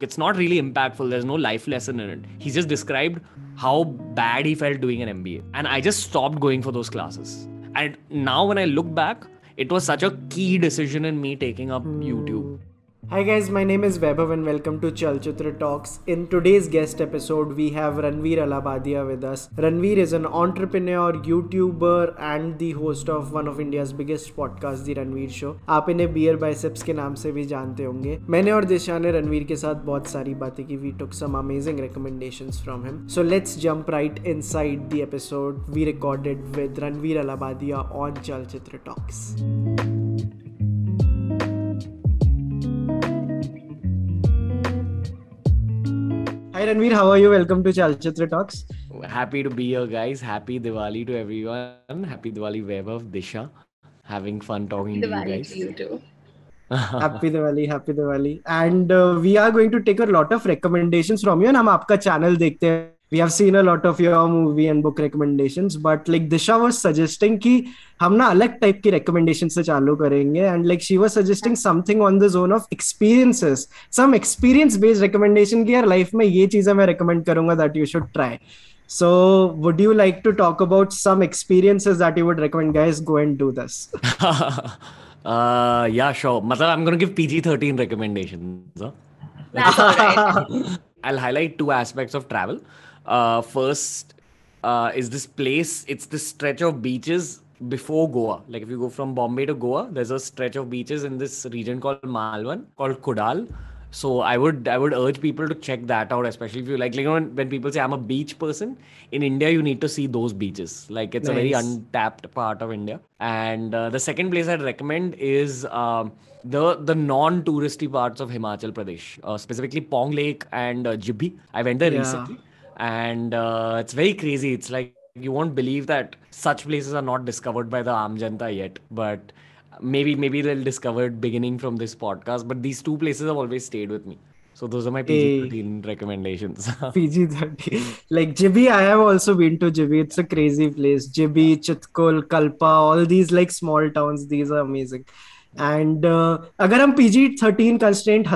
It's not really impactful. There's no life lesson in it. He just described how bad he felt doing an MBA. And I just stopped going for those classes. And now when I look back, it was such a key decision in me taking up YouTube. Hi guys, my name is Vaibhav and welcome to Chalchitra Talks. In today's guest episode, we have Ranveer Alabadia with us. Ranveer is an entrepreneur, YouTuber, and the host of one of India's biggest podcasts, The Ranveer Show. आप इन्हें beer biceps के नाम से भी जानते होंगे मैंने और दिशा ने रणवीर के साथ बहुत सारी बातें की we took some amazing recommendations from him so let's jump right inside the episode we recorded with Ranveer Allahbadia Hi Ranveer, how are you? Welcome to Chalchitra Talks. Happy to be here, guys. Happy Diwali to everyone. Happy Diwali, Vaibhav, Disha. Having fun talking Happy to Diwali you guys. To you too. happy Diwali, happy Diwali. And uh, we are going to take a lot of recommendations from you. And हम आपका channel देखते हैं we have seen a lot of your movie and book recommendations but like disha was suggesting ki hamna alag type ki recommendations se chalu karenge and like she was suggesting something on the zone of experiences some experience based recommendation ki yaar life mein ye cheeze main recommend karunga that you should try so would you like to talk about some experiences that you would recommend guys go and do this uh, yeah sure i'm going to give pg13 recommendations i'll highlight two aspects of travel uh, first uh, is this place. It's this stretch of beaches before Goa. Like if you go from Bombay to Goa, there's a stretch of beaches in this region called Malwan, called Kodal. So I would I would urge people to check that out, especially if you like, like you know, when, when people say I'm a beach person in India, you need to see those beaches. Like it's nice. a very untapped part of India. And uh, the second place I'd recommend is um, the the non-touristy parts of Himachal Pradesh, uh, specifically Pong Lake and uh, Jibhi. I went there yeah. recently and uh, it's very crazy it's like you won't believe that such places are not discovered by the amjanta yet but maybe maybe they'll discover it beginning from this podcast but these two places have always stayed with me so those are my PG thirteen recommendations. PG thirteen, like Jibby, I have also been to Jibby. It's a crazy place. Jibby, Chitkol, Kalpa, all these like small towns. These are amazing and uh, agar hum pg-13 constraint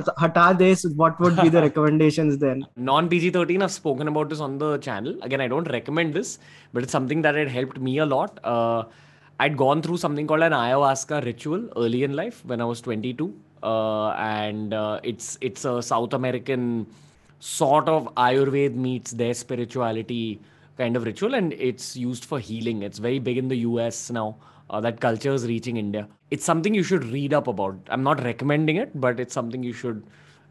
what would be the recommendations then non pg-13 i've spoken about this on the channel again i don't recommend this but it's something that had helped me a lot uh, i'd gone through something called an ayahuasca ritual early in life when i was 22 uh, and uh, it's it's a south american sort of Ayurved meets their spirituality kind of ritual and it's used for healing it's very big in the us now uh, that culture is reaching India. It's something you should read up about. I'm not recommending it, but it's something you should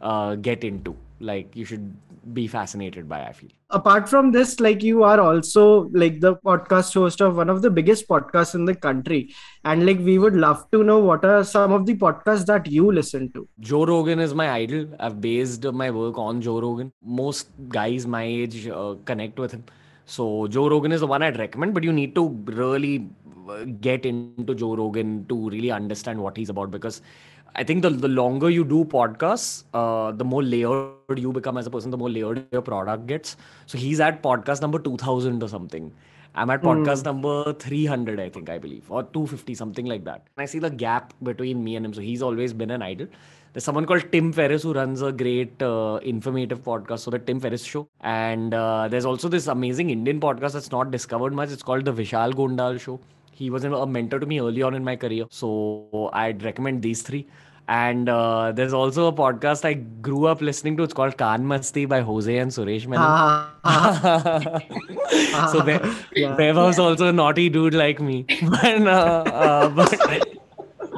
uh, get into. Like you should be fascinated by. I feel. Apart from this, like you are also like the podcast host of one of the biggest podcasts in the country, and like we would love to know what are some of the podcasts that you listen to. Joe Rogan is my idol. I've based my work on Joe Rogan. Most guys my age uh, connect with him so Joe Rogan is the one I'd recommend, but you need to really uh, get into Joe Rogan to really understand what he's about because I think the, the longer you do podcasts, uh, the more layered you become as a person, the more layered your product gets. So he's at podcast number 2000 or something. I'm at hmm. podcast mm. number 300, I think, I believe, or 250, something like that. And I see the gap between me and him. So he's always been an idol. There's someone called Tim Ferriss who runs a great uh, informative podcast, so the Tim Ferriss Show. And uh, there's also this amazing Indian podcast that's not discovered much. It's called the Vishal Gondal Show. He was a mentor to me early on in my career, so I'd recommend these three. And uh, there's also a podcast I grew up listening to. It's called Kaan Masti by Jose and Suresh Menon. so Bev, yeah. was yeah. also a naughty dude like me. but, uh, uh, but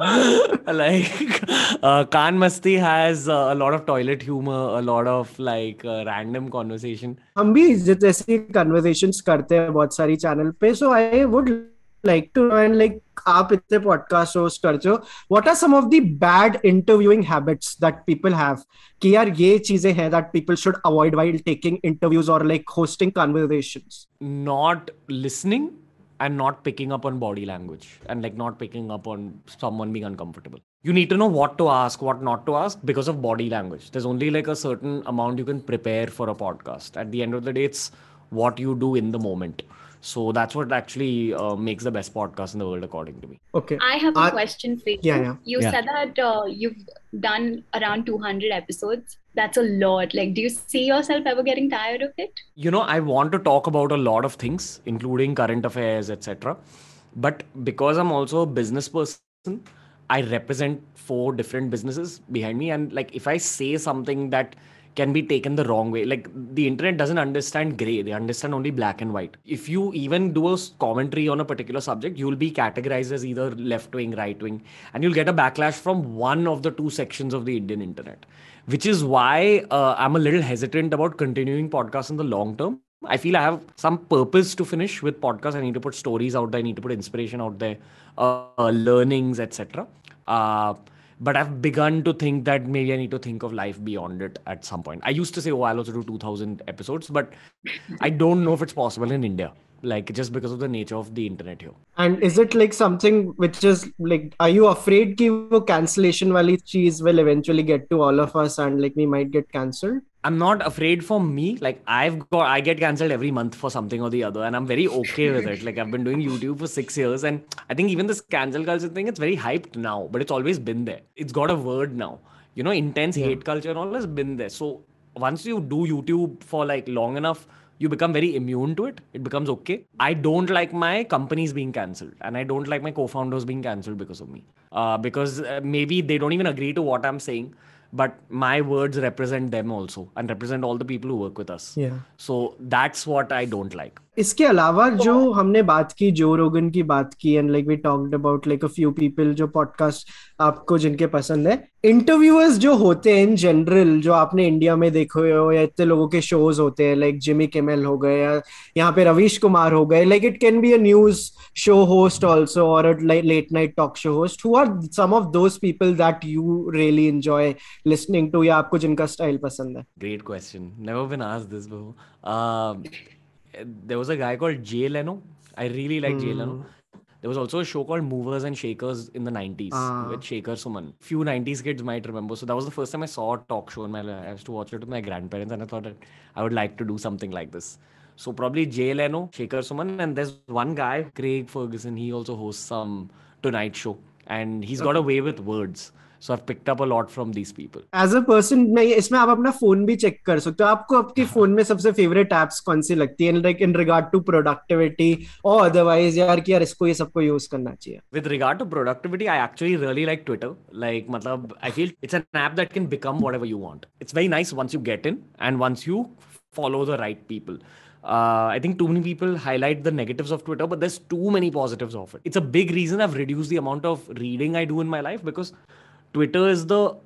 like uh, Khan Masti has uh, a lot of toilet humor, a lot of like uh, random conversation. हम भी जैसे conversations करते हैं बहुत सारी channel पे, so I would like to and like आप इतने podcast shows करते हो, what are some of the bad interviewing habits that people have? कि यार ये चीजें हैं that people should avoid while taking interviews or like hosting conversations. Not listening and not picking up on body language and like not picking up on someone being uncomfortable you need to know what to ask what not to ask because of body language there's only like a certain amount you can prepare for a podcast at the end of the day it's what you do in the moment so that's what actually uh, makes the best podcast in the world according to me okay i have a uh, question for you yeah, yeah. you yeah. said that uh, you've done around 200 episodes that's a lot like do you see yourself ever getting tired of it you know i want to talk about a lot of things including current affairs etc but because i'm also a business person i represent four different businesses behind me and like if i say something that can be taken the wrong way like the internet doesn't understand gray they understand only black and white if you even do a commentary on a particular subject you'll be categorized as either left wing right wing and you'll get a backlash from one of the two sections of the indian internet which is why uh, I'm a little hesitant about continuing podcasts in the long term. I feel I have some purpose to finish with podcasts. I need to put stories out there. I need to put inspiration out there, uh, uh learnings, etc. Uh, but I've begun to think that maybe I need to think of life beyond it at some point. I used to say, "Oh, I'll also do 2,000 episodes," but I don't know if it's possible in India like just because of the nature of the internet here and is it like something which is like are you afraid that cancellation wali cheez will eventually get to all of us and like we might get cancelled i'm not afraid for me like i've got i get cancelled every month for something or the other and i'm very okay with it like i've been doing youtube for 6 years and i think even this cancel culture thing it's very hyped now but it's always been there it's got a word now you know intense yeah. hate culture and all has been there so once you do youtube for like long enough you become very immune to it. It becomes okay. I don't like my companies being cancelled, and I don't like my co-founders being cancelled because of me. Uh, because uh, maybe they don't even agree to what I'm saying, but my words represent them also and represent all the people who work with us. Yeah. So that's what I don't like. इसके अलावा तो जो हमने बात की जो रोगन की बात की and like we talked about like a few people जो पॉडकास्ट आपको जिनके पसंद है इंटरव्यूअर्स जो होते हैं इन जनरल जो आपने इंडिया में देखे हो या इतने लोगों के शोज होते हैं लाइक जिमी केमेल हो गए या यहाँ पे रवीश कुमार हो गए like it can be a news show host also और late night talk show host who are some of those people that you really enjoy listening to या आपको जिनका स्टाइल पसंद है great question never been asked this before there was a guy called Jay Leno. I really like mm. Jay Leno. Hmm. There was also a show called Movers and Shakers in the 90s uh. Ah. with Shaker Suman. Few 90s kids might remember. So that was the first time I saw a talk show in my life. I used to watch it with my grandparents and I thought I would like to do something like this. So probably Jay Leno, Shaker Suman, and there's one guy, Craig Ferguson. He also hosts some Tonight Show and he's got a way with words. So I picked up a lot from these people as a person मैं इसमें आप अपना phone भी check कर सकते हो आपको आपके फोन में सबसे फेवरेट एप्स कौन सी लगती है like in regard to productivity और अदरवाइज यार कि यार इसको ये सबको यूज करना चाहिए with regard to productivity I actually really like Twitter like मतलब I feel it's an app that can become whatever you want it's very nice once you get in and once you follow the right people. Uh, I think too many people highlight the negatives of Twitter, but there's too many positives of it. It's a big reason I've reduced the amount of reading I do in my life because Twitter is the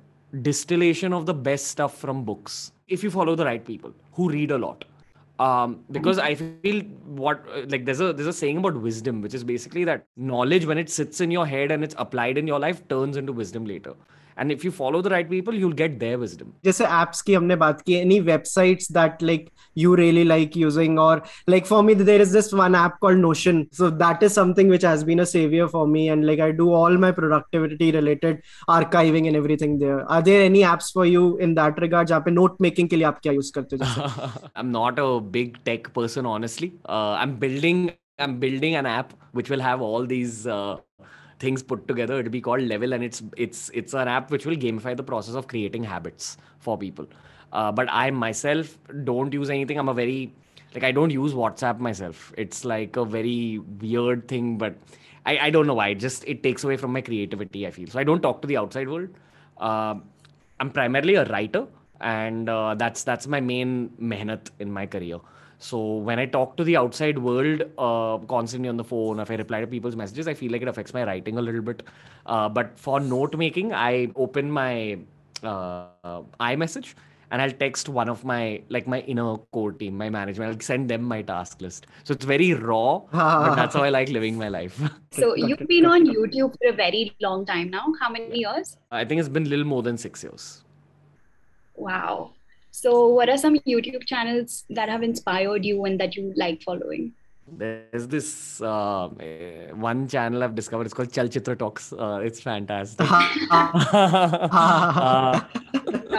distillation of the best stuff from books if you follow the right people who read a lot. Um, because I feel what like there's a there's a saying about wisdom, which is basically that knowledge when it sits in your head and it's applied in your life turns into wisdom later and if you follow the right people you'll get their wisdom जैसे apps की हमने बात की any websites that like you really like using or like for me there is this one app called Notion so that is something which has been a savior for me and like I do all my productivity related archiving and everything there are there any apps for you in that regard जहाँ पे note making के लिए आप क्या use करते हो I'm not a big tech person honestly uh, I'm building I'm building an app which will have all these uh, things put together. It'll be called Level, and it's it's it's an app which will gamify the process of creating habits for people. Uh, but I myself don't use anything. I'm a very like I don't use WhatsApp myself. It's like a very weird thing, but I, I don't know why. It just it takes away from my creativity. I feel so. I don't talk to the outside world. Uh, I'm primarily a writer, and uh, that's that's my main mehnat in my career. So when I talk to the outside world uh, constantly on the phone, if I reply to people's messages, I feel like it affects my writing a little bit. Uh, but for note making, I open my uh, iMessage and I'll text one of my like my inner core team, my management. I'll send them my task list. So it's very raw, but ah. that's how I like living my life. so you've been on YouTube for a very long time now. How many years? I think it's been little more than six years. Wow. So, what are some YouTube channels that have inspired you and that you like following? There's this uh, one channel I've discovered. It's called Chalchitra Talks. Uh, it's fantastic. uh,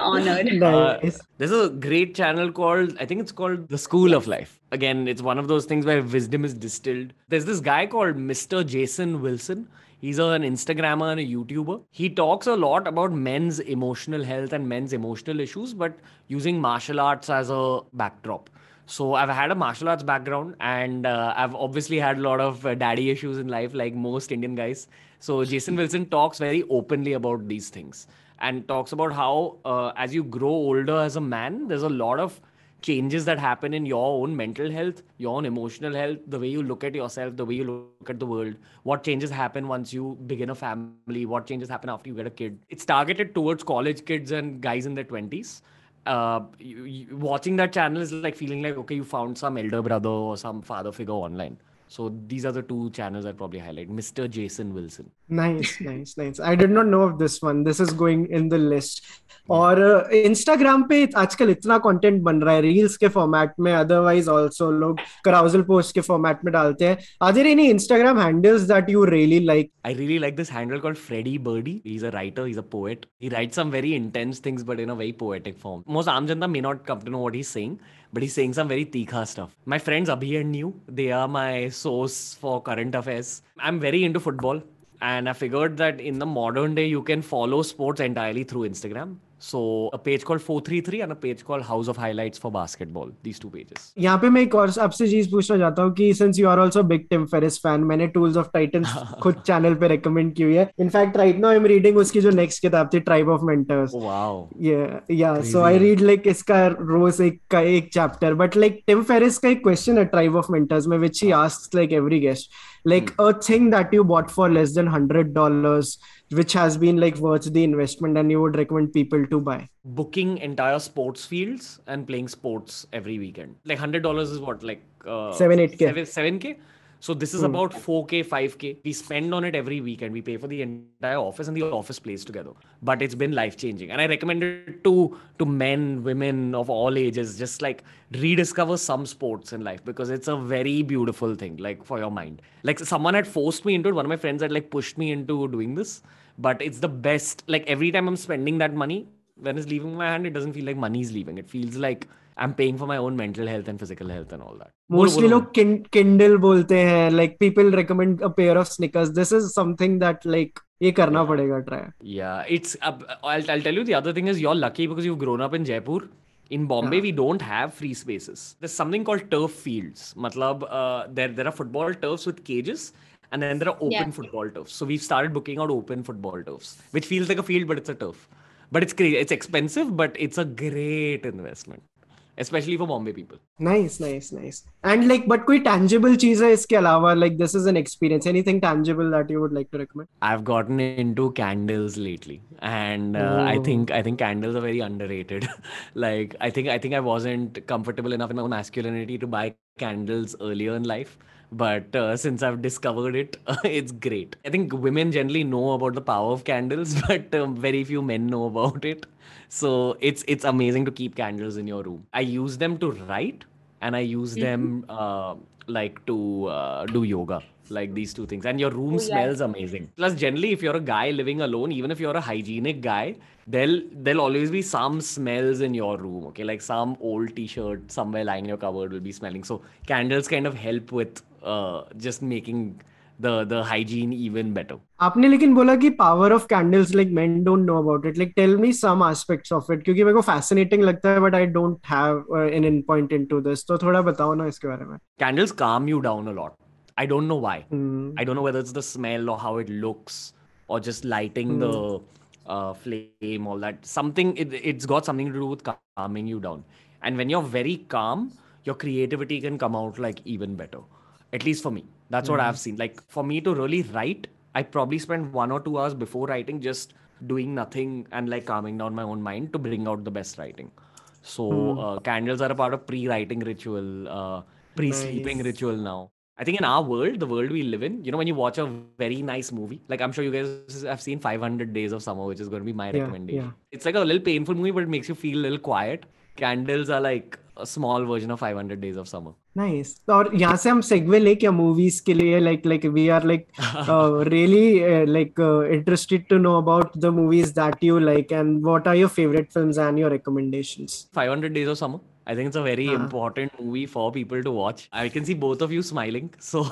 honored. Nice. there's a great channel called, I think it's called The School of Life. Again, it's one of those things where wisdom is distilled. There's this guy called Mr. Jason Wilson He's an Instagrammer and a YouTuber. He talks a lot about men's emotional health and men's emotional issues, but using martial arts as a backdrop. So I've had a martial arts background, and uh, I've obviously had a lot of uh, daddy issues in life, like most Indian guys. So Jason Wilson talks very openly about these things and talks about how, uh, as you grow older as a man, there's a lot of changes that happen in your own mental health, your own emotional health, the way you look at yourself, the way you look at the world, what changes happen once you begin a family, what changes happen after you get a kid. It's targeted towards college kids and guys in their 20s. Uh, you, you, watching that channel is like feeling like, okay, you found some elder brother or some father figure online. So these are the two channels I probably highlight. Mr. Jason Wilson. Nice, nice, nice. I did not know of this one. This is going in the list. और Instagram पे आजकल इतना content बन रहा है reels के format में otherwise also लोग कराउजल पोस्ट के फॉर्मेट में डालते हैं are there any Instagram handles that you really like I really like this handle called Freddie Birdie he is a writer he is a poet he writes some very intense things but in a very poetic form most आम जनता may not come to know what he is saying but he's saying some very tikha stuff. My friends Abhi and New, they are my source for current affairs. I'm very into football, and I figured that in the modern day, you can follow sports entirely through Instagram. So a page called 433 and a page called House of Highlights for Basketball. These two pages. यहाँ पे मैं एक और आपसे चीज पूछना चाहता हूँ कि since you are also big Tim Ferriss fan, मैंने Tools of Titans खुद चैनल पे recommend की हुई है. In fact, right now I'm reading उसकी जो next किताब थी Tribe of Mentors. Wow. Yeah, yeah. Crazy. So I read like इसका रोज एक का एक chapter, but like Tim Ferriss का एक question है Tribe of Mentors में which he asks like every guest. like hmm. a thing that you bought for less than hundred dollars, which has been like worth the investment, and you would recommend people to buy. Booking entire sports fields and playing sports every weekend. Like hundred dollars is what like uh, seven eight k seven k so this is mm. about 4K, 5K. We spend on it every weekend. We pay for the entire office and the office plays together. But it's been life changing. And I recommend it to, to men, women of all ages, just like rediscover some sports in life because it's a very beautiful thing, like for your mind. Like someone had forced me into it. One of my friends had like pushed me into doing this. But it's the best. Like every time I'm spending that money, when it's leaving my hand, it doesn't feel like money's leaving. It feels like I'm paying for my own mental health and physical health and all that. Mostly लोग Kindle बोलते हैं like people recommend a pair of sneakers. This is something that like ये करना yeah. पड़ेगा try. Yeah, it's uh, I'll I'll tell you the other thing is you're lucky because you've grown up in Jaipur. In Bombay, yeah. we don't have free spaces. There's something called turf fields. Matlab, uh, there there are football turfs with cages, and then there are open yeah. football turfs. So we've started booking out open football turfs, which feels like a field, but it's a turf. But it's crazy. It's expensive, but it's a great investment especially for bombay people nice nice nice and like but koi tangible cheez hai iske alawa like this is an experience anything tangible that you would like to recommend i've gotten into candles lately and uh, i oh. think i think candles are very underrated like i think i think i wasn't comfortable enough in my masculinity to buy candles earlier in life but uh, since i've discovered it uh, it's great i think women generally know about the power of candles but um, very few men know about it so it's it's amazing to keep candles in your room i use them to write and i use mm-hmm. them uh, like to uh, do yoga like these two things and your room oh, yeah. smells amazing plus generally if you're a guy living alone even if you're a hygienic guy there'll there'll always be some smells in your room okay like some old t-shirt somewhere lying in your cupboard will be smelling so candles kind of help with uh, just making the the hygiene even better आपने लेकिन बोला कि power of candles like men don't know about it like tell me some aspects of it क्योंकि मेरे को fascinating लगता है but I don't have an in point into this तो थोड़ा बताओ ना इसके बारे में candles calm you down a lot I don't know why I don't know whether it's the smell or how it looks or just lighting hmm. the uh, flame all that something it's got something to do with calming you down and when you're very calm your creativity can come out like even better at least for me that's mm-hmm. what i've seen like for me to really write i probably spend one or two hours before writing just doing nothing and like calming down my own mind to bring out the best writing so mm. uh, candles are a part of pre-writing ritual uh, pre-sleeping nice. ritual now i think in our world the world we live in you know when you watch a very nice movie like i'm sure you guys have seen 500 days of summer which is going to be my yeah, recommendation yeah. it's like a little painful movie but it makes you feel a little quiet candles are like a small version of 500 days of summer nice और यहाँ से हम segue ले क्या movies के like like like like are like really like interested to know about the movies that you like and what are your favorite films recommendations 500 days of summer I think it's a very important movie for people to watch. I can see both of you smiling, so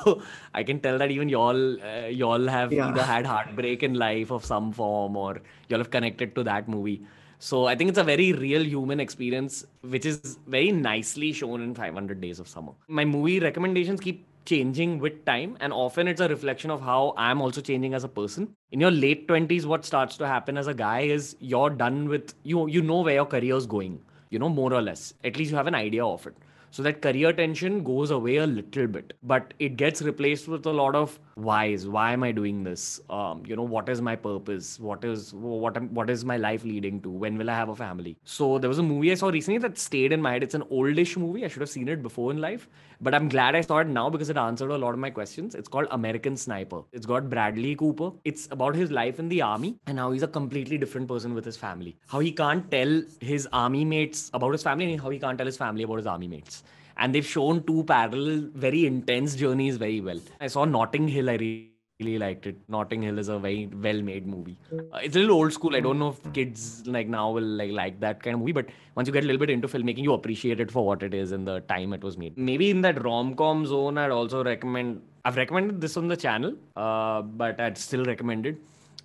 I can tell that even y'all uh, y'all have either had heartbreak in life of some form or y'all have connected to that movie. So I think it's a very real human experience, which is very nicely shown in 500 Days of Summer. My movie recommendations keep changing with time and often it's a reflection of how i'm also changing as a person in your late 20s what starts to happen as a guy is you're done with you you know where your career is going you know more or less at least you have an idea of it so that career tension goes away a little bit but it gets replaced with a lot of why is why am i doing this um, you know what is my purpose what is what am, what is my life leading to when will i have a family so there was a movie i saw recently that stayed in my head it's an oldish movie i should have seen it before in life but i'm glad i saw it now because it answered a lot of my questions it's called american sniper it's got bradley cooper it's about his life in the army and how he's a completely different person with his family how he can't tell his army mates about his family and how he can't tell his family about his army mates and they've shown two parallel, very intense journeys very well. I saw Notting Hill. I really liked it. Notting Hill is a very well-made movie. Uh, it's a little old school. I don't know if kids like now will like like that kind of movie, but once you get a little bit into filmmaking, you appreciate it for what it is and the time it was made. Maybe in that rom-com zone, I'd also recommend. I've recommended this on the channel, uh, but I'd still recommend it.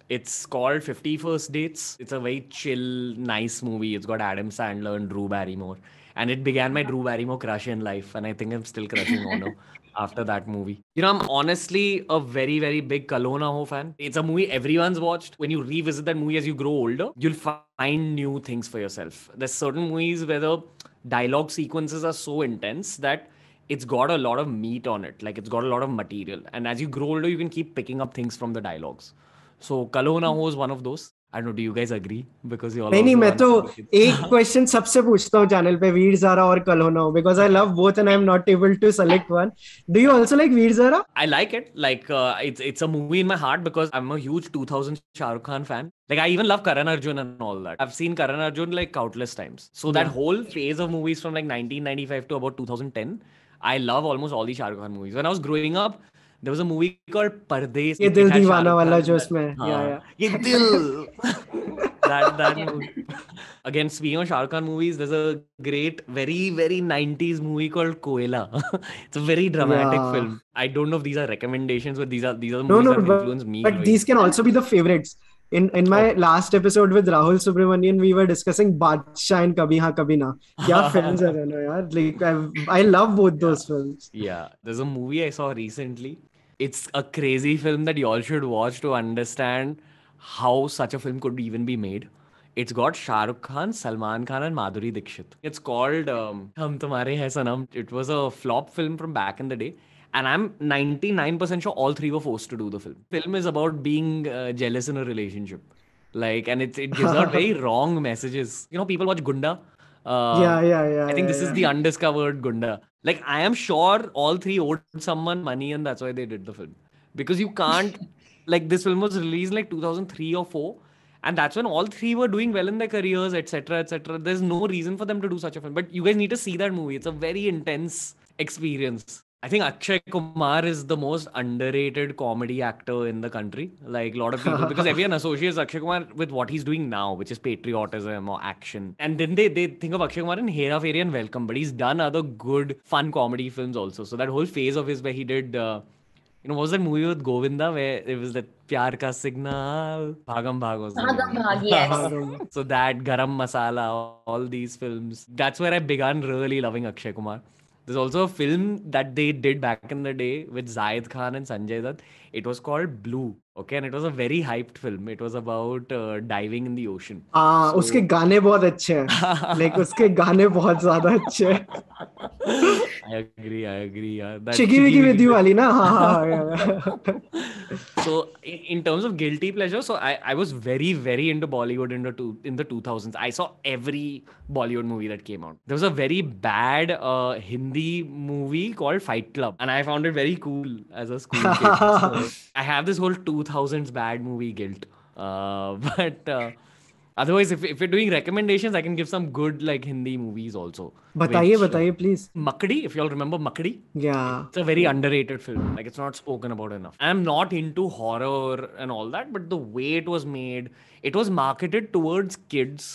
It's called 51st Dates. It's a very chill, nice movie. It's got Adam Sandler and Drew Barrymore and it began my Drew Barrymore crush in life. And I think I'm still crushing on her after that movie. You know, I'm honestly a very, very big Kalona Ho fan. It's a movie everyone's watched. When you revisit that movie as you grow older, you'll find new things for yourself. There's certain movies where the dialogue sequences are so intense that it's got a lot of meat on it. Like it's got a lot of material. And as you grow older, you can keep picking up things from the dialogues. So Kalona Ho is one of those. I don't. Guys agree because you all नहीं मैं तो एक question सबसे पूछता हूं channel पे वीर ज़ारा और कलोना because I love both and I am not able to select one do you also like Veer Zaara I like it like it's it's a movie in my heart I'm. Am a 2000 Shahrukh Khan fan Like I even love Karan and all that. I've seen Karan like countless times. So that whole phase of movies from like 1995 to about 2010, I love almost all the Shahrukh movies. When I was growing up, there was a movie called Pardes. ये दिल दीवाना वाला जो इसमें हाँ, या, ये दिल that that movie. again speaking of Shah Rukh Khan movies there's a great very very 90s movie called Koela it's a very dramatic yeah. film I don't know if these are recommendations but these are these are the movies no, no, that but, influence me but these can also be the favorites in in my oh. last episode with Rahul Subramanian, we were discussing Badshah and Kabhi Haan Kabhi Na. Yeah, films are no, yaar. Like I, I love both yeah. those films. Yeah, there's a movie I saw recently it's a crazy film that y'all should watch to understand how such a film could even be made. It's got Shah Rukh Khan, Salman Khan, and Madhuri Dixit. It's called um, Hum Tumhare Hai Sanam. It was a flop film from back in the day. And I'm 99% sure all three were forced to do the film. Film is about being uh, jealous in a relationship. Like, and it, it gives out very wrong messages. You know, people watch Gunda uh, yeah, yeah, yeah. I think yeah, this yeah. is the undiscovered Gunda. Like, I am sure all three owed someone money, and that's why they did the film. Because you can't, like, this film was released like 2003 or 4, and that's when all three were doing well in their careers, etc., etc. There's no reason for them to do such a film. But you guys need to see that movie. It's a very intense experience. I think Akshay Kumar is the most underrated comedy actor in the country. Like a lot of people, because everyone associates Akshay Kumar with what he's doing now, which is patriotism or action. And then they, they think of Akshay Kumar in Hera Fairy and Welcome, but he's done other good, fun comedy films also. So that whole phase of his where he did, uh, you know, what was that movie with Govinda where it was that Pyar Ka Signal, Bhagam Bhag was Bhagam Bhag, yes. so that Garam Masala, all these films. That's where I began really loving Akshay Kumar. There's also a film that they did back in the day with Zayed Khan and Sanjay Dutt. It was called Blue. Okay, and it was a very hyped film. It was about uh, diving in the ocean. Ah, so... उसके गाने बहुत अच्छे हैं. like उसके गाने बहुत ज़्यादा अच्छे हैं. I agree, I agree. Yeah. That Chiggy Wiggy with you वाली ना? हाँ हाँ. so in, in terms of guilty pleasure so I, I was very very into bollywood in the two, in the 2000s i saw every bollywood movie that came out there was a very bad uh, hindi movie called fight club and i found it very cool as a school kid so i have this whole 2000s bad movie guilt uh, but uh, otherwise if, if we're doing recommendations i can give some good like hindi movies also Bataye, which, bataiye please uh, makdi if you all remember makdi yeah it's a very underrated film like it's not spoken about enough i'm not into horror and all that but the way it was made it was marketed towards kids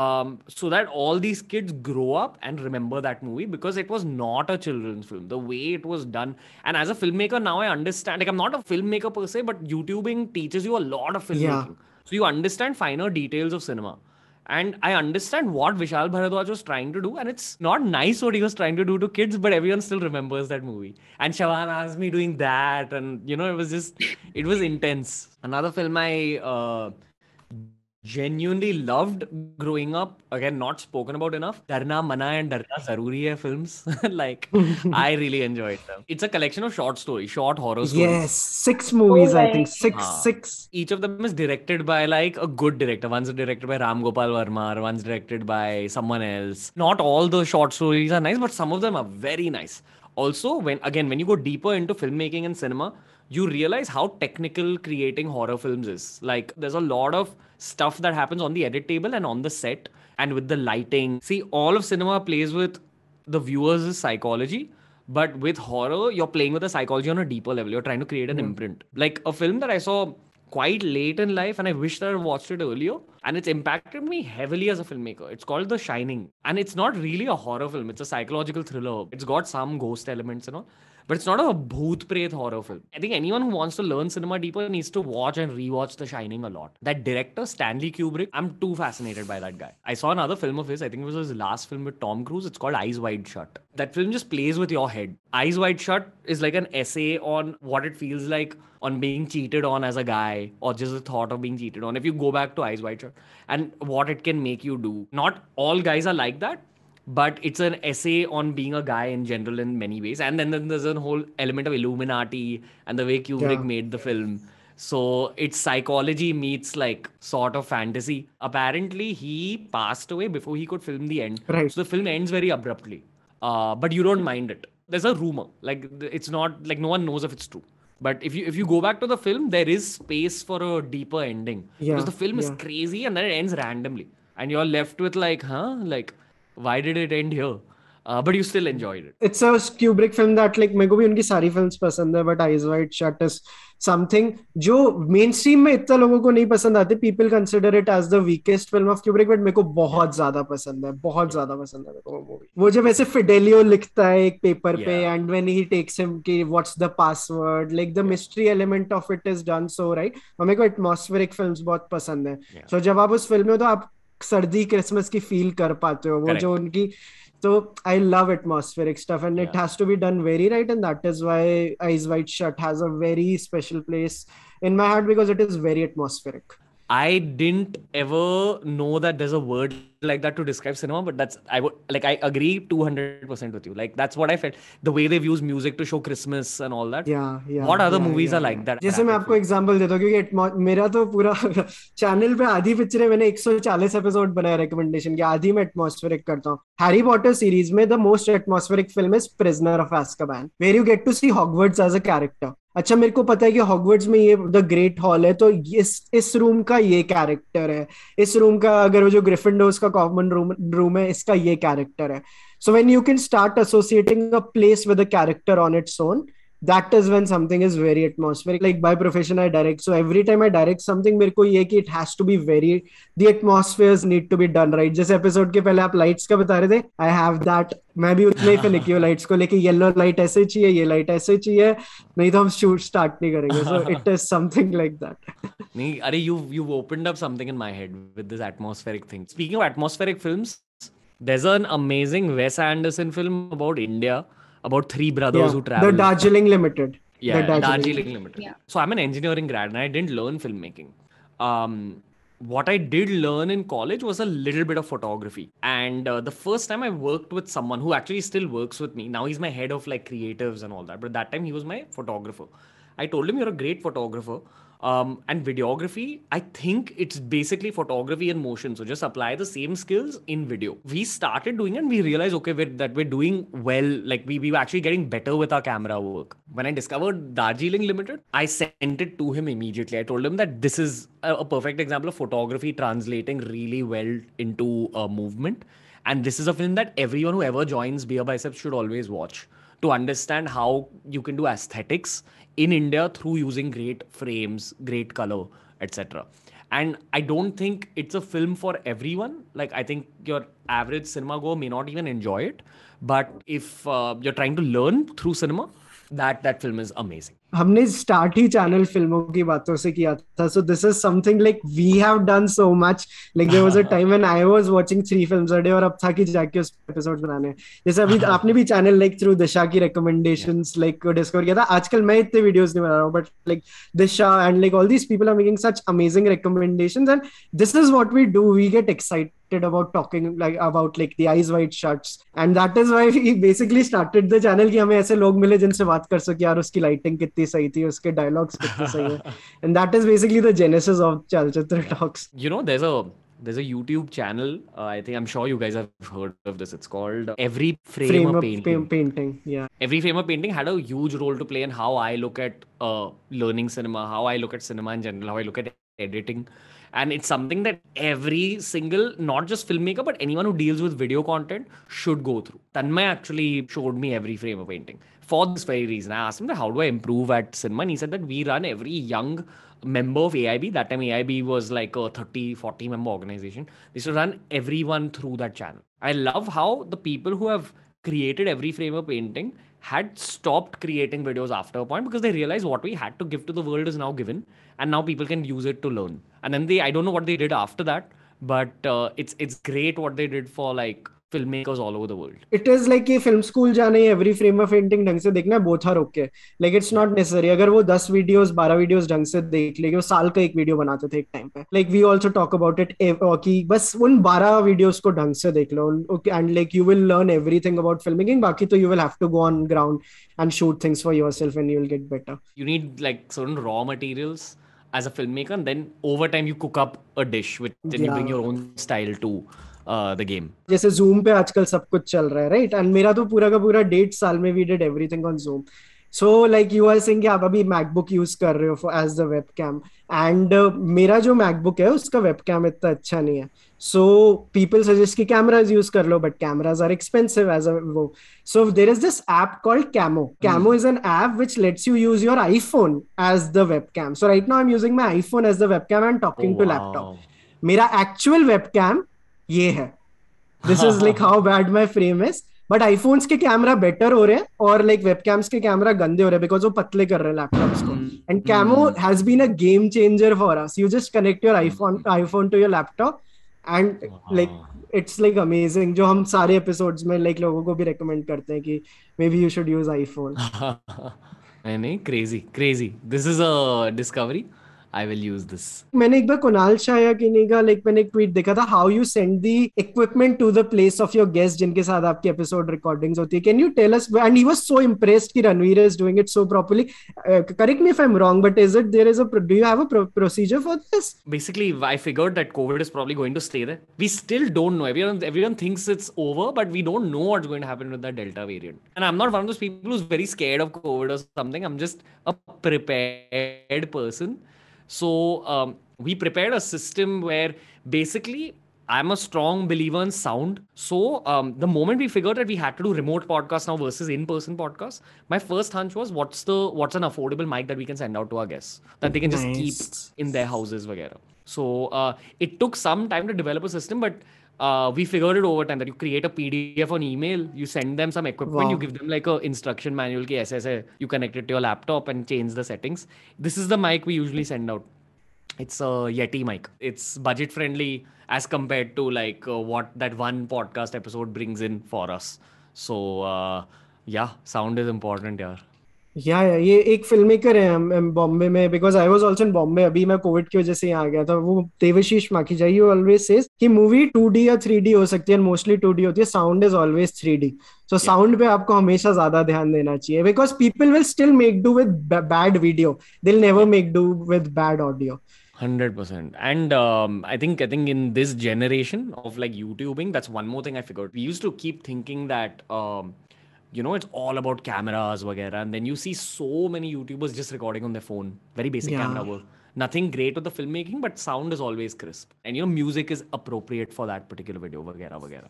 um, so that all these kids grow up and remember that movie because it was not a children's film. The way it was done, and as a filmmaker now, I understand. Like I'm not a filmmaker per se, but YouTubing teaches you a lot of filmmaking. Yeah. So you understand finer details of cinema. And I understand what Vishal Bharadwaj was trying to do, and it's not nice what he was trying to do to kids, but everyone still remembers that movie. And Shavan asked me doing that, and you know, it was just, it was intense. Another film I uh, genuinely loved growing up again not spoken about enough darna mana and darna zaruri hai films like i really enjoyed them it's a collection of short stories short horror stories yes six movies oh, i think six six each of them is directed by like a good director one's directed by ram gopal varma one's directed by someone else not all the short stories are nice but some of them are very nice also when again when you go deeper into filmmaking and cinema you realize how technical creating horror films is like there's a lot of stuff that happens on the edit table and on the set and with the lighting see all of cinema plays with the viewers psychology but with horror you're playing with the psychology on a deeper level you're trying to create an mm. imprint like a film that i saw quite late in life and I wish that I watched it earlier. And it's impacted me heavily as a filmmaker. It's called The Shining. And it's not really a horror film, it's a psychological thriller. It's got some ghost elements and all but it's not a bhoot prayth horror film. I think anyone who wants to learn cinema deeper needs to watch and rewatch The Shining a lot. That director Stanley Kubrick, I'm too fascinated by that guy. I saw another film of his. I think it was his last film with Tom Cruise. It's called Eyes Wide Shut. That film just plays with your head. Eyes Wide Shut is like an essay on what it feels like on being cheated on as a guy or just the thought of being cheated on if you go back to eyes wide shut and what it can make you do not all guys are like that but it's an essay on being a guy in general in many ways and then, then there's a whole element of illuminati and the way kubrick yeah. made the film so it's psychology meets like sort of fantasy apparently he passed away before he could film the end right so the film ends very abruptly uh, but you don't mind it there's a rumor like it's not like no one knows if it's true but if you if you go back to the film there is space for a deeper ending yeah, because the film yeah. is crazy and then it ends randomly and you're left with like huh like why did it end here uh, but you still enjoyed it it's a Kubrick film that like mai को भी उनकी सारी films pasand hai but Eyes Wide Shut is something jo mainstream mein itna logo ko nahi pasand aate people consider it as the weakest film of Kubrick but mai ko bahut zyada pasand hai bahut zyada pasand hai mai ko movie वो जब ऐसे Fidelio hai ek paper pe yeah. and when he takes him ki what's the password like the yeah. mystery element of it is done so right mai ko atmospheric films bahut pasand hai yeah. so jab aap us film mein ho to aap सर्दी Christmas की feel कर पाते हो वो जो उनकी तो I love atmospheric stuff and it has to be done very right and that is why eyes wide shut has a very special place in my heart because it is very atmospheric I didn't ever know that there's a word like that to describe cinema, but that's I would like I agree 200% with you. Like that's what I felt. The way they've used music to show Christmas and all that. Yeah, yeah. What other yeah, movies yeah, are yeah. like that? जैसे मैं आपको example देता हूं क्योंकि मेरा तो पूरा channel पे आधी पिक्चरें मैंने 140 एपिसोड बनाए रिकमेंडेशन के आधी मैं एटमॉस्फेरिक करता हूं हैरी पॉटर सीरीज में the most atmospheric film is Prisoner of Azkaban where you get to see Hogwarts as a character अच्छा मेरे को पता है कि हॉगवर्ड्स में ये द ग्रेट हॉल है तो इस इस रूम का ये कैरेक्टर है इस रूम का अगर वो जो ग्रिफिंडोर्स का कॉमन रूम रूम है इसका ये कैरेक्टर है so when you can start associating a place with a character on its own that is when something is very atmospheric like by profession i direct so every time i direct something मेरे को ये कि it has to be very the atmospheres need to be done right जैसे episode के पहले आप lights का बता रहे थे आई हैव दैट मैं भी उतना ही पे लिखी हूँ लाइट्स को लेके येलो लाइट ऐसे चाहिए ये लाइट ऐसे चाहिए नहीं तो हम शूट स्टार्ट नहीं करेंगे so it is something like that नहीं अरे you you opened up something in my head with this atmospheric thing speaking of atmospheric films there's an amazing Wes Anderson film about India about three brothers yeah. who travel. The Darjeeling Limited. Yeah, the Darjeeling. Darjeeling Limited. Yeah. So I'm an engineering grad and I didn't learn filmmaking. Um, what I did learn in college was a little bit of photography. And uh, the first time I worked with someone who actually still works with me, now he's my head of like creatives and all that, but that time he was my photographer. I told him, You're a great photographer. Um, and videography, I think it's basically photography and motion. So just apply the same skills in video. We started doing and we realized, okay, we're, that we're doing well. Like we, we were actually getting better with our camera work. When I discovered Darjeeling Limited, I sent it to him immediately. I told him that this is a, a perfect example of photography translating really well into a movement. And this is a film that everyone who ever joins Beer Biceps should always watch to understand how you can do aesthetics in India through using great frames, great color, etc. And I don't think it's a film for everyone. Like, I think your average cinema goer may not even enjoy it. But if uh, you're trying to learn through cinema, that that film is amazing हमने start ही channel फिल्मों की बातों से किया था so this is something like we have done so much like there was a time when I was watching three films a day और अब था कि जाके उस एपिसोड बनाने जैसे अभी हाँ। आपने भी चैनल लाइक थ्रू दिशा की रिकमेंडेशंस लाइक डिस्कवर किया था आजकल मैं इतने वीडियोस नहीं बना रहा हूं but like Disha and like all these people are making such amazing recommendations and this is what we do we get excited excited about talking like about like the eyes wide shuts and that is why he basically started the channel कि हमें ऐसे लोग मिले जिनसे बात कर सके यार उसकी lighting कितनी सही थी उसके dialogues कितने सही है and that is basically the genesis of Chalchitra talks you know there's a there's a YouTube channel. Uh, I think I'm sure you guys have heard of this. It's called Every Frame, frame a Painting. Pa- painting. Yeah. Every Frame of Painting had a huge role to play in how I look at uh, learning cinema, how I look at cinema in general, how I look at editing and it's something that every single not just filmmaker but anyone who deals with video content should go through tanmay actually showed me every frame of painting for this very reason i asked him how do i improve at cinema and he said that we run every young member of aib that time aib was like a 30 40 member organization they used run everyone through that channel i love how the people who have created every frame of painting had stopped creating videos after a point because they realized what we had to give to the world is now given and now people can use it to learn and then they i don't know what they did after that but uh, it's it's great what they did for like film makers all over the world it is like ये film school जाने every frame of painting ढंग से देखना है Botha रोक के like it's not necessary अगर वो दस वीडियोस बारह वीडियोस ढंग से देख लेंगे वो साल का एक वीडियो बनाते थे एक टाइम पे like we also talk about it कि बस उन बारह वीडियोस को ढंग से देख लो and like you will learn everything about film making बाकी तो you will have to go on ground and shoot things for yourself and you will get better you need like certain raw materials as a filmmaker and then over time you cook up a dish which then yeah. you bring your own style to the uh, game जैसे Zoom पे आजकल सब कुछ चल रहा है right and मेरा तो पूरा का पूरा डेढ़ साल में we did everything on Zoom so like you are using आप अभी मैकबुक यूज कर रहे हो as the webcam and मेरा जो मैकबुक है उसका वेब कैम इतना अच्छा नहीं है सो पीपल सजेस्ट की कैमराज यूज कर लो but cameras are expensive as a वो so there is this app called Camo Camo is an app which lets you use your iPhone as the webcam so right now I am using my iPhone as the webcam and talking to laptop मेरा actual webcam ये है this is like how bad my frame is but iPhones के camera better हो रहे हैं और like webcams के camera गंदे हो रहे हैं बिकॉज वो पतले कर रहे हैं लैपटॉप को and Camo has been a game changer for us you just connect your iPhone iPhone to your laptop and like it's like amazing जो हम सारे एपिसोड्स में लाइक like, लोगों को भी रिकमेंड करते हैं कि maybe you should use iPhone नहीं नहीं crazy crazy this is a discovery I will use this मैंने एक बार कुणाल शाया किनी का लाइक मैंने एक ट्वीट देखा था how you send the equipment to the place of your guest जिनके साथ आपकी एपिसोड रिकॉर्डिंग्स होती है can you tell us and he was so impressed कि Ranveer is doing it so properly correct me if I am wrong but is it there is a do you have a procedure for this basically I figured that Covid is probably going to stay there we still don't know everyone everyone thinks it's over but we don't know what's going to happen with the delta variant and i'm not one of those people who's very scared of covid or something i'm just a prepared person So um, we prepared a system where basically I'm a strong believer in sound. So um, the moment we figured that we had to do remote podcast now versus in-person podcast, my first hunch was what's the what's an affordable mic that we can send out to our guests that they can nice. just keep in their houses, whatever. So uh, it took some time to develop a system, but uh, we figured it over time that you create a PDF on email, you send them some equipment, wow. you give them like a instruction manual, ki aise you connect it to your laptop and change the settings. This is the mic we usually send out. It's a Yeti mic. It's budget friendly as compared to like uh, what that one podcast episode brings in for us. So uh, yeah, sound is important, yeah. या या ये एक film maker है बॉम्बे में because I was also in Bombay अभी मैं Covid की वजह से यहाँ आ गया था वो Devashish Makhija he always says कि मूवी 2D या 3D हो सकती है मोस्टली 2D होती है sound is always 3D so so, sound yeah. पे आपको हमेशा ज्यादा ध्यान देना चाहिए because people will still make do with bad video they'll never make do with bad audio 100% and um, i think i think in this generation of like youtubing that's one more thing i figured we used to keep thinking that um, you know it's all about cameras whatever. and then you see so many youtubers just recording on their phone very basic yeah. camera work nothing great with the filmmaking but sound is always crisp and you know music is appropriate for that particular video whatever, whatever.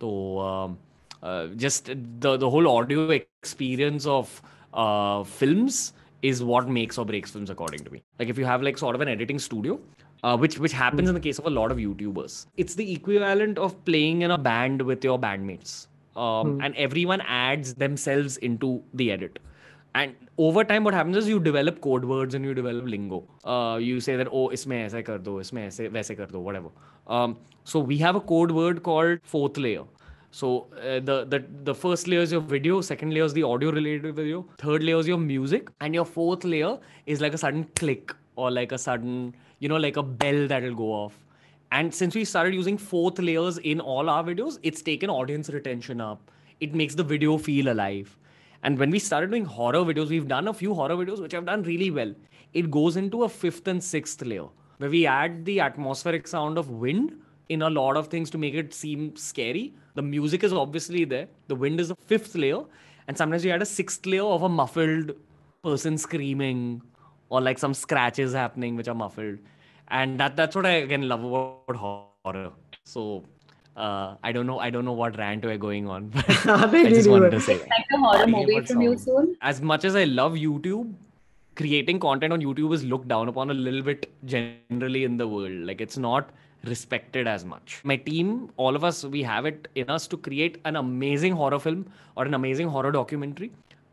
so um, uh, just the the whole audio experience of uh, films is what makes or breaks films according to me like if you have like sort of an editing studio uh, which which happens in the case of a lot of youtubers it's the equivalent of playing in a band with your bandmates um, hmm. and everyone adds themselves into the edit and over time what happens is you develop code words and you develop lingo uh, you say that oh isme aise kar do isme aise waise kar do whatever um, so we have a code word called fourth layer so uh, the, the the first layer is your video second layer is the audio related video third layer is your music and your fourth layer is like a sudden click or like a sudden you know like a bell that'll go off and since we started using fourth layers in all our videos, it's taken audience retention up. It makes the video feel alive. And when we started doing horror videos, we've done a few horror videos which have done really well. It goes into a fifth and sixth layer where we add the atmospheric sound of wind in a lot of things to make it seem scary. The music is obviously there, the wind is a fifth layer. And sometimes we add a sixth layer of a muffled person screaming or like some scratches happening which are muffled and that that's what I again love about horror. So uh, I don't know. I don't know what rant we're going on. But I just wanted to say. Like a horror movie from you soon. As much as I love YouTube, creating content on YouTube is looked down upon a little bit generally in the world. Like it's not respected as much. My team, all of us, we have it in us to create an amazing horror film or an amazing horror documentary.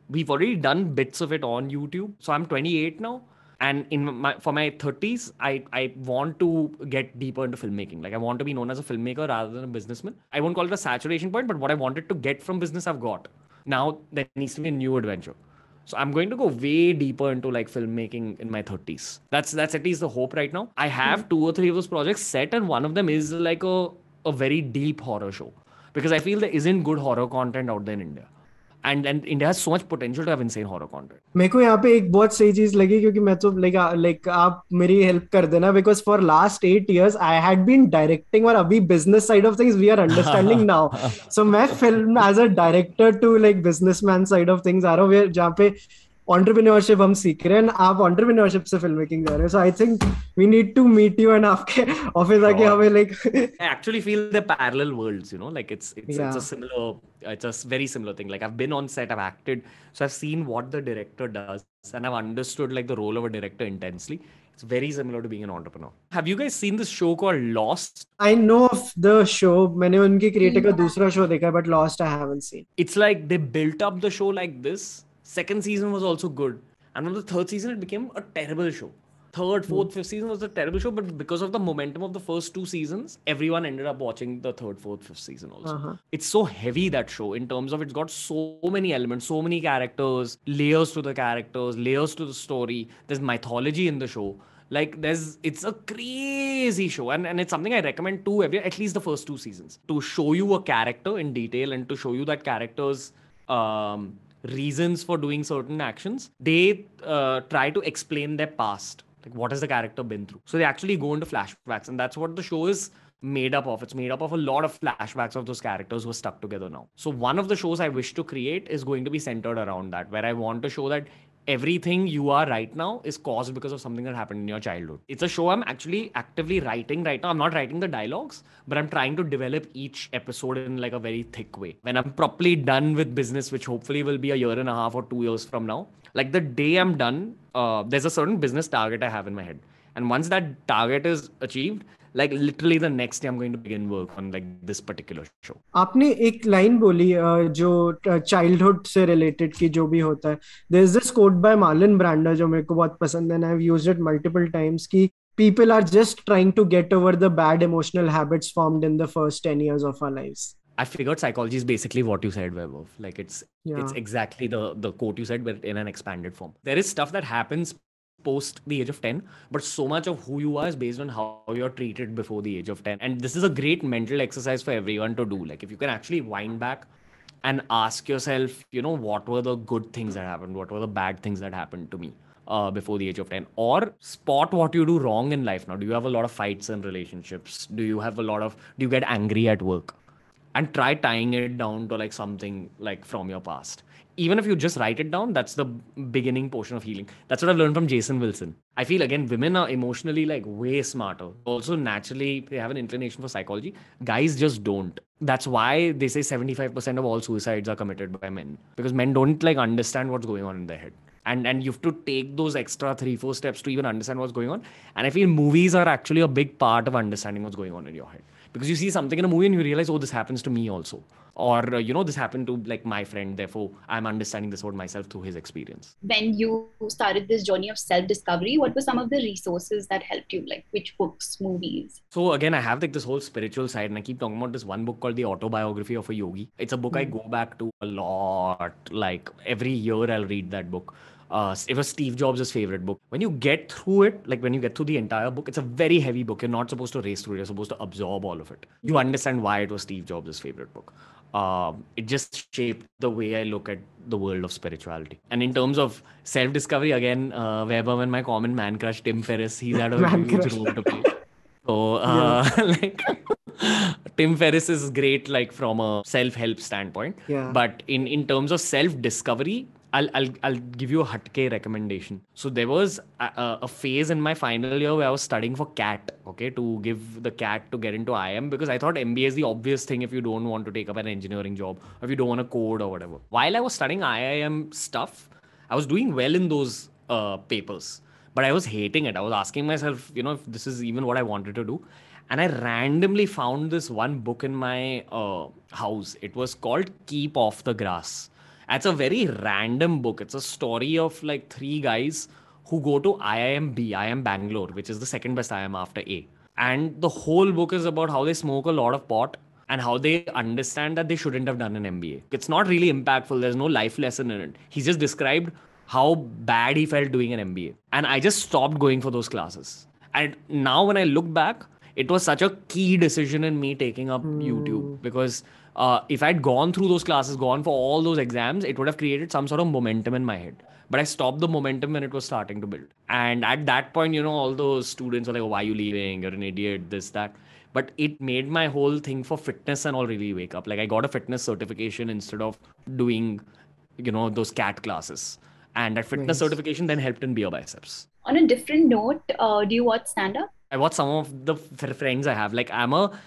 We've already done bits of it on YouTube. So I'm 28 now and in my for my 30s i i want to get deeper into filmmaking like i want to be known as a filmmaker rather than a businessman i won't call it a saturation point but what i wanted to get from business i've got now there needs to be a new adventure so i'm going to go way deeper into like filmmaking in my 30s that's that's at least the hope right now i have hmm. two or three of those projects set and one of them is like a a very deep horror show because i feel there isn't good horror content out there in india and and India has so much potential to have insane horror content मेरे को यहां पे एक बहुत सही चीज लगी क्योंकि मैं तो लाइक लाइक आप मेरी हेल्प कर देना because for last eight years I had been directing और अभी business side of things we are understanding now so मैं film as a director to like businessman side of things आ रहा हूं जहां पे entrepreneurship hum seekh rahe hain aap entrepreneurship se filmmaking kar so i think we need to meet you and aapke office like actually feel the parallel worlds you know like it's it's, a similar it's a very similar thing like i've been on set i've acted so i've seen what the director does and i've understood like the role of a director intensely it's very similar to being an entrepreneur have you guys seen the show called lost i know of the show Many of maine unke creator ka hmm. dusra show but lost i haven't seen it's like they built up the show like this Second season was also good. And from the third season, it became a terrible show. Third, hmm. fourth, fifth season was a terrible show, but because of the momentum of the first two seasons, everyone ended up watching the third, fourth, fifth season also. Uh-huh. It's so heavy that show in terms of it's got so many elements, so many characters, layers to the characters, layers to the story. There's mythology in the show like there's it's a crazy show and, and it's something i recommend to every at least the first two seasons to show you a character in detail and to show you that character's um reasons for doing certain actions, they uh, try to explain their past. Like, what has the character been through? So they actually go into flashbacks, and that's what the show is made up of. It's made up of a lot of flashbacks of those characters who are stuck together now. So one of the shows I wish to create is going to be centered around that, where I want to show that everything you are right now is caused because of something that happened in your childhood. It's a show I'm actually actively writing right now. I'm not writing the dialogues, but I'm trying to develop each episode in like a very thick way. When I'm properly done with business, which hopefully will be a year and a half or two years from now, like the day I'm done, uh, there's a certain business target I have in my head. And once that target is achieved, like literally the next day i'm going to begin work on like this particular show आपने एक line बोली जो childhood से related की जो भी होता है there is this quote by Marlon Brando जो मेरे को बहुत पसंद है and I have used it कि people are just trying to get over the bad emotional habits formed in the first 10 years of our lives i figured psychology is basically what you said web like it's yeah. it's exactly the the quote you said but in an expanded form there is stuff that happens post the age of 10 but so much of who you are is based on how you're treated before the age of 10 and this is a great mental exercise for everyone to do like if you can actually wind back and ask yourself you know what were the good things that happened what were the bad things that happened to me uh, before the age of 10 or spot what you do wrong in life now do you have a lot of fights in relationships do you have a lot of do you get angry at work and try tying it down to like something like from your past even if you just write it down, that's the beginning portion of healing. That's what I've learned from Jason Wilson. I feel again, women are emotionally like way smarter. Also, naturally, they have an inclination for psychology. Guys just don't. That's why they say 75% of all suicides are committed by men because men don't like understand what's going on in their head. And, and you have to take those extra three, four steps to even understand what's going on. And I feel movies are actually a big part of understanding what's going on in your head because you see something in a movie and you realize oh this happens to me also or uh, you know this happened to like my friend therefore i'm understanding this about myself through his experience when you started this journey of self discovery what were some of the resources that helped you like which books movies so again i have like this whole spiritual side and i keep talking about this one book called the autobiography of a yogi it's a book mm-hmm. i hmm. go back to a lot like every year i'll read that book uh, it was Steve Jobs' favorite book. When you get through it, like when you get through the entire book, it's a very heavy book. You're not supposed to race through it. You're supposed to absorb all of it. You understand why it was Steve Jobs' favorite book. Um, it just shaped the way I look at the world of spirituality. And in terms of self-discovery, again, uh, Weber and my common man crush Tim Ferriss, he's had a man huge crush. role to play. So, uh, yeah. like, Tim Ferriss is great, like from a self-help standpoint. Yeah. But in in terms of self-discovery, I'll, I'll, I'll give you a Hatke recommendation. So there was a, a, phase in my final year where I was studying for CAT, okay, to give the CAT to get into IM because I thought MBA is the obvious thing if you don't want to take up an engineering job, if you don't want to code or whatever. While I was studying IIM stuff, I was doing well in those uh, papers, but I was hating it. I was asking myself, you know, if this is even what I wanted to do. And I randomly found this one book in my uh, house. It was called Keep Off the Grass it's a very random book. It's a story of like three guys who go to IIM B, IIM Bangalore, which is the second best IIM after A. And the whole book is about how they smoke a lot of pot and how they understand that they shouldn't have done an MBA. It's not really impactful. There's no life lesson in it. He just described how bad he felt doing an MBA. And I just stopped going for those classes. And now when I look back, it was such a key decision in me taking up mm. YouTube because uh, if I'd gone through those classes, gone for all those exams, it would have created some sort of momentum in my head. But I stopped the momentum when it was starting to build. And at that point, you know, all those students were like, oh, why are you leaving? You're an idiot, this, that. But it made my whole thing for fitness and all really wake up. Like I got a fitness certification instead of doing, you know, those CAT classes. And that fitness nice. certification then helped in beer biceps. On a different note, uh, do you watch stand up? I watch some of the friends I have. Like I'm a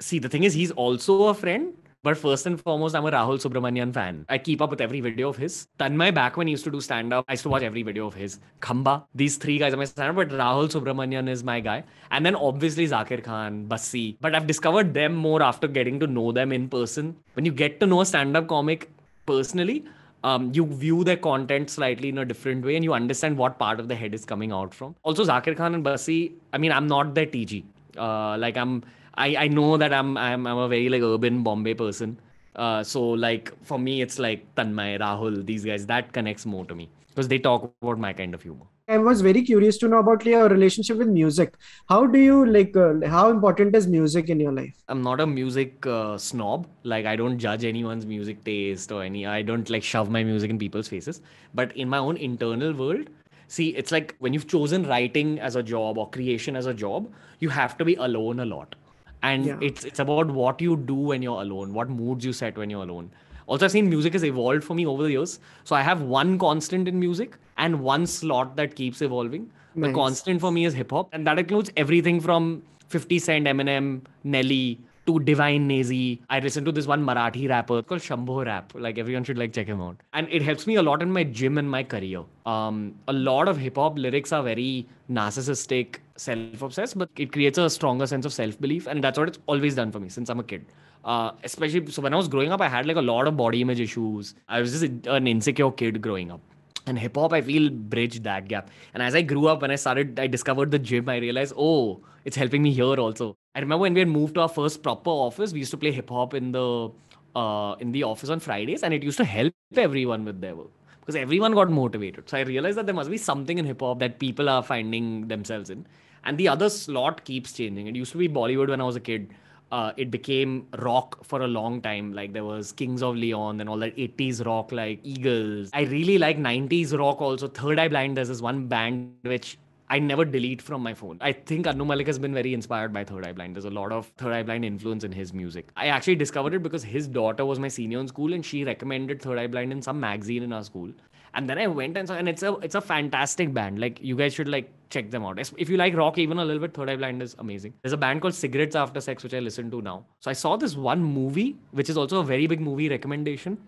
see, the thing is, he's also a friend. But first and foremost, I'm a Rahul Subramanian fan. I keep up with every video of his. Tanmay, back when he used to do stand up, I used to watch every video of his. Khamba, these three guys are my stand up, but Rahul Subramanian is my guy. And then obviously Zakir Khan, Bassi. But I've discovered them more after getting to know them in person. When you get to know a stand up comic personally, um, you view their content slightly in a different way and you understand what part of the head is coming out from. Also, Zakir Khan and Bassi, I mean, I'm not their TG. Uh, like, I'm I, I know that I'm I'm I'm a very like urban Bombay person. Uh, so like for me, it's like Tanmay, Rahul, these guys that connects more to me because they talk about my kind of humor. I was very curious to know about your relationship with music. How do you like? Uh, how important is music in your life? I'm not a music uh, snob. Like I don't judge anyone's music taste or any. I don't like shove my music in people's faces. But in my own internal world, see, it's like when you've chosen writing as a job or creation as a job, you have to be alone a lot and yeah. it's it's about what you do when you're alone what moods you set when you're alone also i've seen music has evolved for me over the years so i have one constant in music and one slot that keeps evolving nice. the constant for me is hip-hop and that includes everything from 50 cent eminem nelly to Divine Nazi. I listen to this one Marathi rapper called Shambho Rap. Like everyone should like check him out. And it helps me a lot in my gym and my career. Um, a lot of hip hop lyrics are very narcissistic self-obsessed but it creates a stronger sense of self-belief and that's what it's always done for me since i'm a kid uh, especially so when i was growing up i had like a lot of body image issues i was just an insecure kid growing up and hip-hop i feel bridged that gap and as i grew up when i started i discovered the gym i realized oh it's helping me here also i remember when we had moved to our first proper office we used to play hip-hop in the uh, in the office on fridays and it used to help everyone with their work because everyone got motivated. So I realized that there must be something in hip hop that people are finding themselves in and the other slot keeps changing. It used to be Bollywood when I was a kid. Uh, it became rock for a long time. Like there was Kings of Leon and all that 80s rock, like Eagles. I really like 90s rock also. Third Eye Blind, there's this one band which I never delete from my phone. I think Anu Malik has been very inspired by Third Eye Blind. There's a lot of Third Eye Blind influence in his music. I actually discovered it because his daughter was my senior in school and she recommended Third Eye Blind in some magazine in our school and then i went and saw and it's a it's a fantastic band like you guys should like check them out if you like rock even a little bit third eye blind is amazing there's a band called cigarettes after sex which i listen to now so i saw this one movie which is also a very big movie recommendation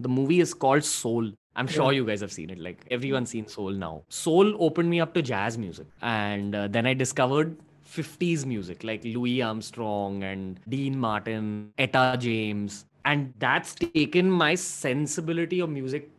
the movie is called soul I'm sure yeah. you guys have seen it. Like everyone's seen Soul now. Soul opened me up to jazz music, and uh, then I discovered 50s music like Louis Armstrong and Dean Martin, Etta James, and that's taken my sensibility of music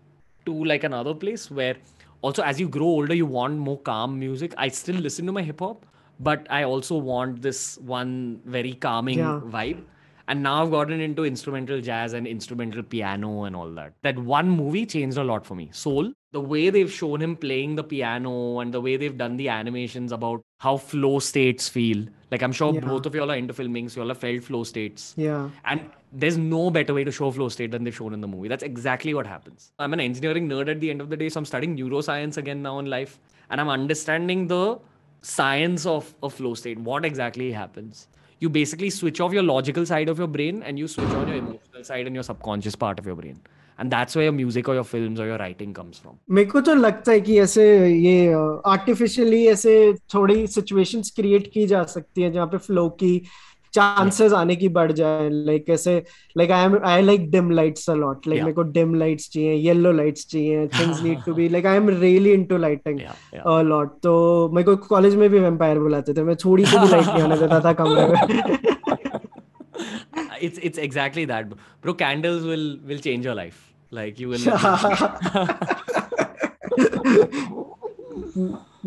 to like another place where also as you grow older you want more calm music i still listen to my hip hop but i also want this one very calming yeah. vibe and now i've gotten into instrumental jazz and instrumental piano and all that that one movie changed a lot for me soul the way they've shown him playing the piano and the way they've done the animations about how flow states feel like i'm sure yeah. both of y'all are into filming so y'all have felt flow states yeah and there's no better way to show flow state than they've shown in the movie. That's exactly what happens. I'm an engineering nerd at the end of the day, so I'm studying neuroscience again now in life, and I'm understanding the science of a flow state, what exactly happens. You basically switch off your logical side of your brain and you switch on your emotional side and your subconscious part of your brain. and that's where your music or your films or your writing comes मेरे को तो लगता है कि ऐसे ये uh, artificially, ऐसे थोड़ी situations create की जा सकती है जहाँ पे की चांसेस आने की बढ़ जाए लाइक ऐसे like I am I like dim lights a lot like मेरे को डिम लाइट्स चाहिए येलो लाइट्स चाहिए things need to be like I am really into lighting a lot तो मेरे को कॉलेज में भी वैम्पायर बुलाते थे मैं थोड़ी सी भी लाइट नहीं आने देता था कमरे में it's it's exactly that bro candles will will change your life like you will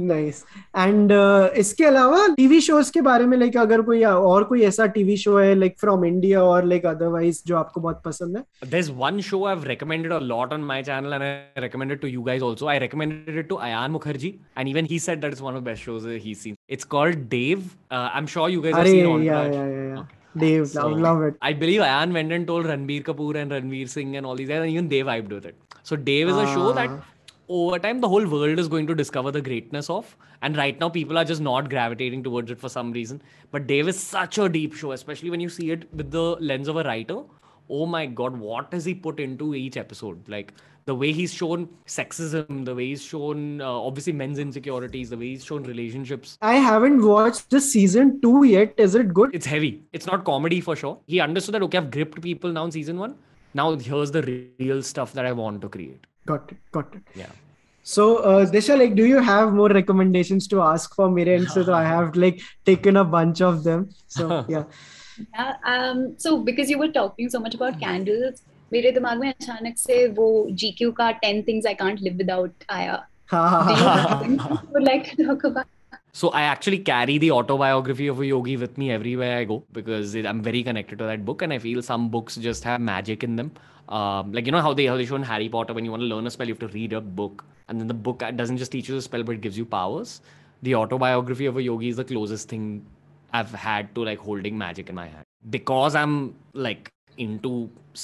nice and uh, इसके अलावा टीवी शोज के बारे में लाइक like, अगर कोई और कोई ऐसा टीवी शो है लाइक फ्रॉम इंडिया और लाइक like, अदरवाइज जो आपको बहुत पसंद है there is one show I have recommended a lot on my channel and I recommended to you guys also I recommended it to Ayan Mukherjee and even he said that is one of the best shows he seen it's called Dave I am sure you guys have seen on yeah या या Dave, so, love, love it. I believe Ayan went and told Ranbir Kapoor and Ranveer Singh and all these guys, and even Dave vibed with it. So Dave is a show that ah. over time the whole world is going to discover the greatness of and right now people are just not gravitating towards it for some reason but dave is such a deep show especially when you see it with the lens of a writer oh my god what has he put into each episode like the way he's shown sexism the way he's shown uh, obviously men's insecurities the way he's shown relationships i haven't watched the season 2 yet is it good it's heavy it's not comedy for sure he understood that okay i've gripped people now in season 1 now here's the real stuff that i want to create Got it. Got it. Yeah. So, uh, like, do you have more recommendations to ask for mirrors? So, I have like taken a bunch of them. So, yeah. yeah. Um, so, because you were talking so much about candles, मेरे दिमाग में अचानक से वो GQ car 10 things I can't live without आया. would like to talk about so I actually carry the autobiography of a yogi with me everywhere I go because it, I'm very connected to that book, and I feel some books just have magic in them. Um, like you know how they how they show in Harry Potter when you want to learn a spell, you have to read a book, and then the book doesn't just teach you the spell, but it gives you powers. The autobiography of a yogi is the closest thing I've had to like holding magic in my hand because I'm like into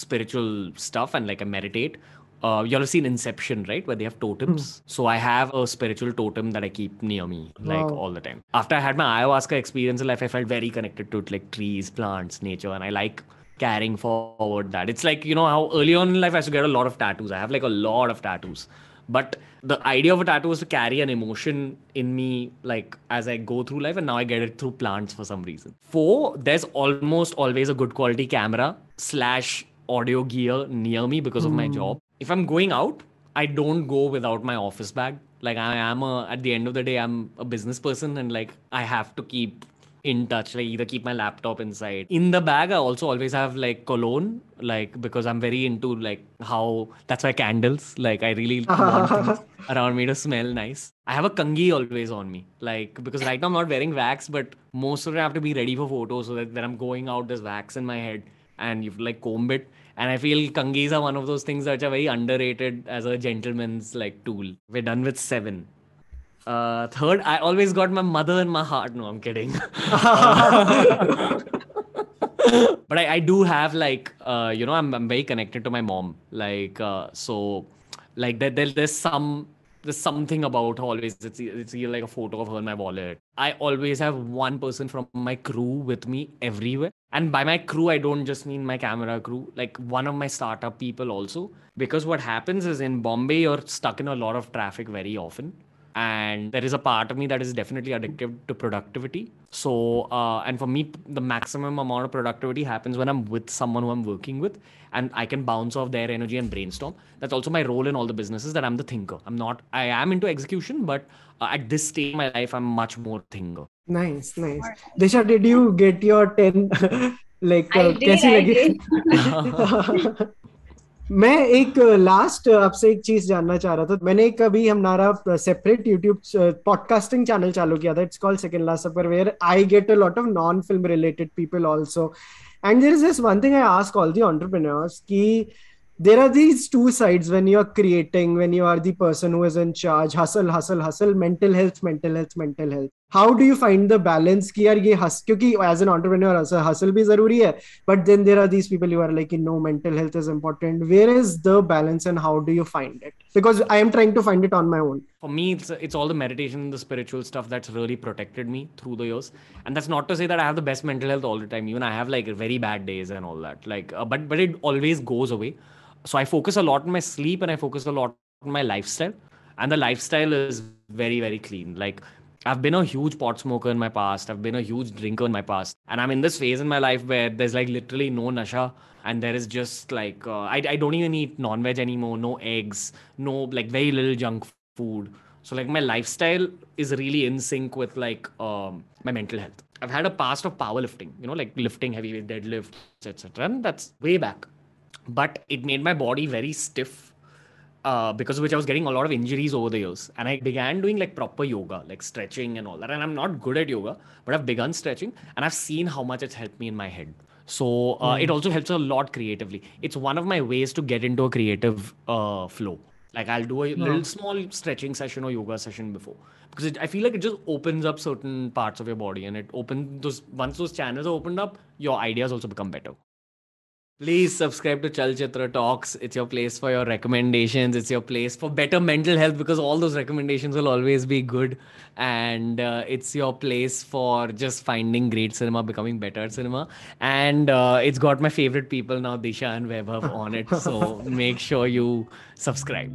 spiritual stuff and like I meditate uh, you'll have seen Inception, right? Where they have totems. Mm. So I have a spiritual totem that I keep near me, like wow. all the time. After I had my ayahuasca experience in life, I felt very connected to like trees, plants, nature, and I like carrying forward that. It's like you know how early on in life I used to get a lot of tattoos. I have like a lot of tattoos, but the idea of a tattoo was to carry an emotion in me like as i go through life and now i get it through plants for some reason four there's almost always a good quality camera slash audio gear near me because mm. of my hmm. job if I'm going out, I don't go without my office bag. Like I am a at the end of the day, I'm a business person and like I have to keep in touch. Like either keep my laptop inside. In the bag, I also always have like cologne, like because I'm very into like how that's why candles. Like I really want things around me to smell nice. I have a kangi always on me. Like because right now I'm not wearing wax, but most of the time I have to be ready for photos so that, when I'm going out, there's wax in my head and you've like comb it and I feel kangis are one of those things that are very underrated as a gentleman's like tool. We're done with seven. Uh, third, I always got my mother in my heart. No, I'm kidding. but I, I, do have like uh, you know I'm, I'm very connected to my mom. Like uh, so, like there, there there's some there's something about her always it's it's like a photo of her in my wallet i always have one person from my crew with me everywhere and by my crew i don't just mean my camera crew like one of my startup people also because what happens is in bombay you're stuck in a lot of traffic very often and there is a part of me that is definitely addicted to productivity so uh, and for me the maximum amount of productivity happens when i'm with someone who i'm working with and i can bounce off their energy and brainstorm that's also my role in all the businesses that i'm the thinker i'm not i am into execution but uh, at this stage in my life i'm much more thinker nice nice desha did you get your 10 like uh, I did, I did. मैं एक last आपसे एक चीज जानना चाह रहा था मैंने एक अभी हमारा सेपरेट यूट्यूब पॉडकास्टिंग चैनल चालू किया था it's called second last Safar where I get a lot of non film related people also and there is this one thing I ask all the entrepreneurs कि there are these two sides when you are creating when you are the person who is in charge hustle hustle hustle mental health mental health mental health how do you find the balance कि यार ये हस क्योंकि as an entrepreneur hustle भी जरूरी है but then there are these people you are like no mental health is important where is the balance and how do you find it because I am trying to find it on my own. For me, it's it's all the meditation, the spiritual stuff that's really protected me through the years. And that's not to say that I have the best mental health all the time. Even I have like very bad days and all that. Like, uh, but but it always goes away. So I focus a lot on my sleep and I focus a lot on my lifestyle. And the lifestyle is very very clean. Like I've been a huge pot smoker in my past. I've been a huge drinker in my past. And I'm in this phase in my life where there's like literally no nasha. And there is just like, uh, I, I don't even eat non veg anymore, no eggs, no like very little junk food. So like my lifestyle is really in sync with like um, my mental health. I've had a past of powerlifting, you know, like lifting weight deadlifts, etc. And that's way back. But it made my body very stiff uh, because of which I was getting a lot of injuries over the years. And I began doing like proper yoga, like stretching and all that. And I'm not good at yoga, but I've begun stretching and I've seen how much it's helped me in my head. So uh, mm. it also helps a lot creatively. It's one of my ways to get into a creative uh, flow. Like I'll do a yeah. Hmm. little small stretching session or yoga session before because it, I feel like it just opens up certain parts of your body and it opens those once those channels are opened up, your ideas also become better. Please subscribe to Chalchitra Talks. It's your place for your recommendations. It's your place for better mental health because all those recommendations will always be good. And uh, it's your place for just finding great cinema, becoming better at cinema. And uh, it's got my favorite people now, Disha and Webhav, on it. So make sure you subscribe.